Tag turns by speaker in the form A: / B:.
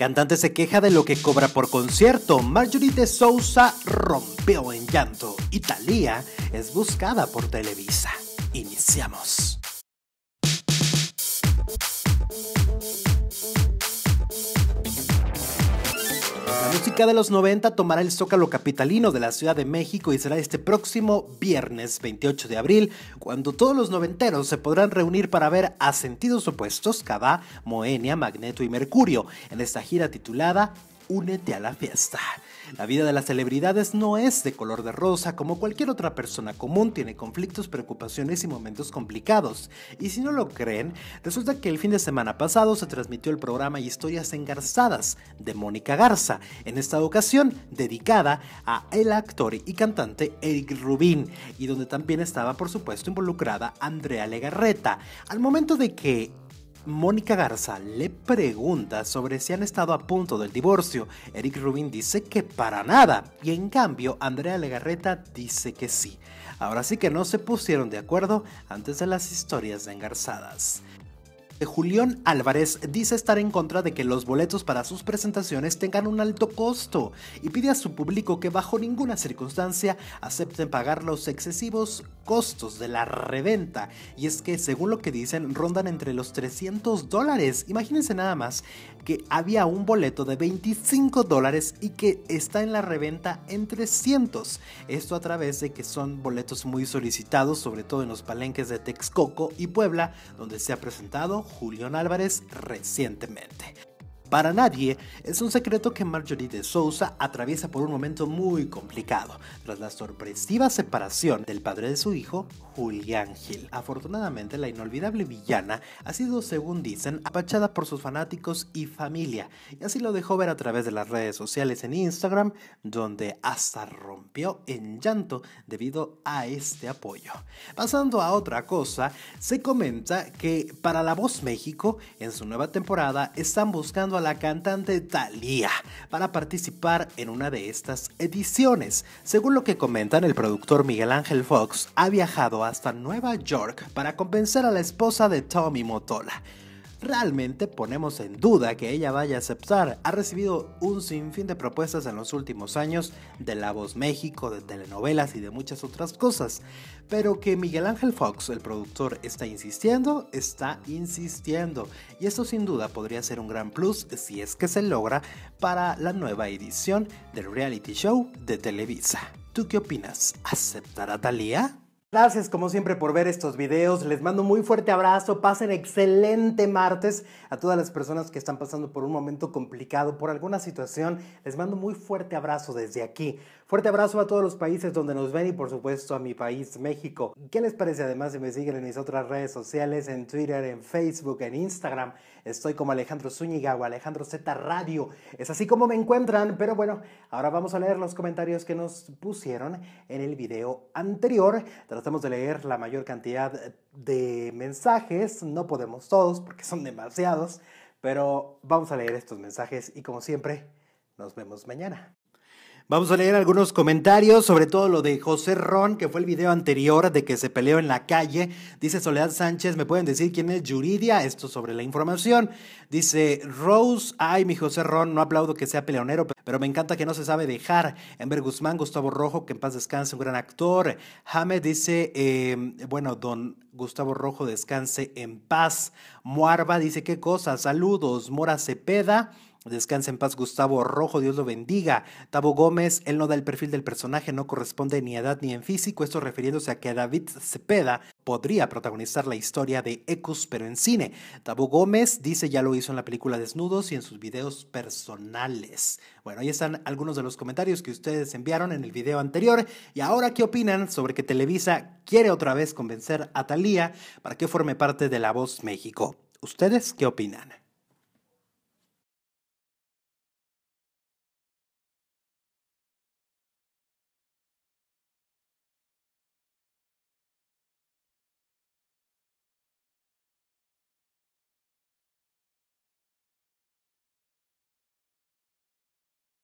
A: Cantante se queja de lo que cobra por concierto. Marjorie de Sousa rompeó en llanto. Italia es buscada por Televisa. Iniciamos. música de los 90 tomará el Zócalo Capitalino de la Ciudad de México y será este próximo viernes 28 de abril, cuando todos los noventeros se podrán reunir para ver a sentidos opuestos cada Moenia, Magneto y Mercurio en esta gira titulada únete a la fiesta. La vida de las celebridades no es de color de rosa, como cualquier otra persona común tiene conflictos, preocupaciones y momentos complicados. Y si no lo creen, resulta que el fin de semana pasado se transmitió el programa Historias Engarzadas de Mónica Garza, en esta ocasión dedicada a el actor y cantante Eric Rubin, y donde también estaba por supuesto involucrada Andrea Legarreta. Al momento de que Mónica Garza le pregunta sobre si han estado a punto del divorcio. Eric Rubin dice que para nada y en cambio Andrea Legarreta dice que sí. Ahora sí que no se pusieron de acuerdo antes de las historias engarzadas. Julián Álvarez dice estar en contra de que los boletos para sus presentaciones tengan un alto costo y pide a su público que bajo ninguna circunstancia acepten pagar los excesivos costos de la reventa. Y es que, según lo que dicen, rondan entre los 300 dólares. Imagínense nada más que había un boleto de 25 dólares y que está en la reventa en 300. Esto a través de que son boletos muy solicitados, sobre todo en los palenques de Texcoco y Puebla, donde se ha presentado Julián Álvarez recientemente para nadie, es un secreto que Marjorie de Souza atraviesa por un momento muy complicado, tras la sorpresiva separación del padre de su hijo, Julián Gil. Afortunadamente, la inolvidable villana ha sido, según dicen, apachada por sus fanáticos y familia, y así lo dejó ver a través de las redes sociales en Instagram, donde hasta rompió en llanto debido a este apoyo. Pasando a otra cosa, se comenta que para La Voz México, en su nueva temporada, están buscando a la cantante Thalía para participar en una de estas ediciones. Según lo que comentan, el productor Miguel Ángel Fox ha viajado hasta Nueva York para convencer a la esposa de Tommy Motola realmente ponemos en duda que ella vaya a aceptar. Ha recibido un sinfín de propuestas en los últimos años de La Voz México, de telenovelas y de muchas otras cosas. Pero que Miguel Ángel Fox, el productor, está insistiendo, está insistiendo. Y esto sin duda podría ser un gran plus si es que se logra para la nueva edición del reality show de Televisa. ¿Tú qué opinas? ¿Aceptará Thalía? Gracias como siempre por ver estos videos, les mando un muy fuerte abrazo, pasen excelente martes a todas las personas que están pasando por un momento complicado, por alguna situación, les mando muy fuerte abrazo desde aquí, fuerte abrazo a todos los países donde nos ven y por supuesto a mi país, México. ¿Qué les parece además si me siguen en mis otras redes sociales, en Twitter, en Facebook, en Instagram? Estoy como Alejandro Zúñiga o Alejandro Z Radio, es así como me encuentran, pero bueno, ahora vamos a leer los comentarios que nos pusieron en el video anterior tratamos de leer la mayor cantidad de mensajes. No podemos todos porque son demasiados, pero vamos a leer estos mensajes y como siempre, nos vemos mañana. Vamos a leer algunos comentarios, sobre todo lo de José Ron, que fue el video anterior de que se peleó en la calle. Dice Soledad Sánchez, ¿me pueden decir quién es Yuridia? Esto sobre la información. Dice Rose, ay, mi José Ron, no aplaudo que sea peleonero, pero me encanta que no se sabe dejar. Ember Guzmán, Gustavo Rojo, que en paz descanse, un gran actor. James dice, em, bueno, don Gustavo Rojo, descanse en paz. Muarba dice, qué cosa, saludos. Mora Cepeda. Descansa en paz Gustavo Rojo, Dios lo bendiga. Tabo Gómez, él no da el perfil del personaje, no corresponde ni a edad ni en físico, esto refiriéndose a que David Cepeda podría protagonizar la historia de Ecos pero en cine. Tabo Gómez dice ya lo hizo en la película Desnudos y en sus videos personales. Bueno, ahí están algunos de los comentarios que ustedes enviaron en el video anterior. Y ahora, ¿qué opinan sobre que Televisa quiere otra vez convencer a Thalía para que forme parte de La Voz México? ¿Ustedes qué opinan?